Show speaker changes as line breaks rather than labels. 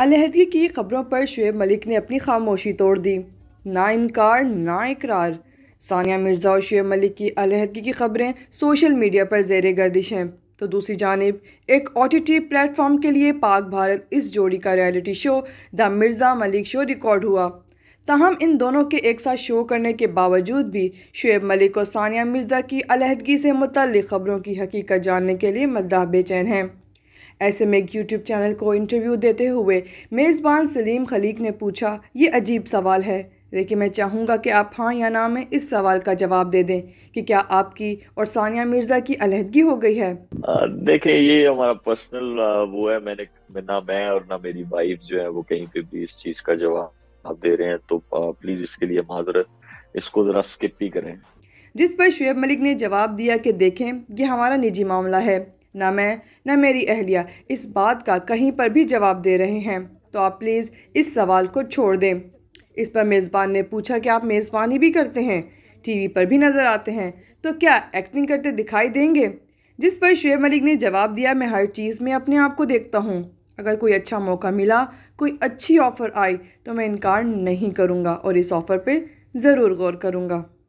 अलहदगी की खबरों पर शुएब मलिक ने अपनी खामोशी तोड़ दी ना इनकार ना इकरार सानिया मिर्ज़ा और शुएब मलिक की अलहदगी की खबरें सोशल मीडिया पर जेर गर्दिश हैं तो दूसरी जानब एक ओ टी टी प्लेटफॉर्म के लिए पाक भारत इस जोड़ी का reality show the Mirza Malik show record हुआ ताहम इन दोनों के एक साथ शो करने के बावजूद भी शुएब मलिक और सानिया मिर्ज़ा की अलहदगी से मुतल खबरों की हकीकत जानने के लिए मद्दा बेचैन हैं ऐसे में एक यूट्यूब चैनल को इंटरव्यू देते हुए मेज़बान सलीम खलीक ने पूछा ये अजीब सवाल है लेकिन मैं चाहूँगा कि आप हाँ या ना में इस सवाल का जवाब दे दें कि क्या आपकी और सानिया मिर्ज़ा की अलहदगी हो गई है
देखें ये हमारा पर्सनल वो है मैंने ना मैं और ना मेरी वाइफ जो है वो कहीं पे भी इस चीज़ का जवाब आप दे रहे हैं तो प्लीज़ इसके लिए माजरत इसको ज़रा स्किप ही करें
जिस पर शुएब मलिक ने जवाब दिया कि देखें ये हमारा निजी मामला है न मैं न मेरी अहलिया इस बात का कहीं पर भी जवाब दे रहे हैं तो आप प्लीज़ इस सवाल को छोड़ दें इस पर मेज़बान ने पूछा कि आप मेज़बानी भी करते हैं टीवी पर भी नज़र आते हैं तो क्या एक्टिंग करते दिखाई देंगे जिस पर शुएब मलिक ने जवाब दिया मैं हर चीज़ में अपने आप को देखता हूँ अगर कोई अच्छा मौका मिला कोई अच्छी ऑफ़र आई तो मैं इनकार नहीं करूँगा और इस ऑफ़र पर ज़रूर गौर करूँगा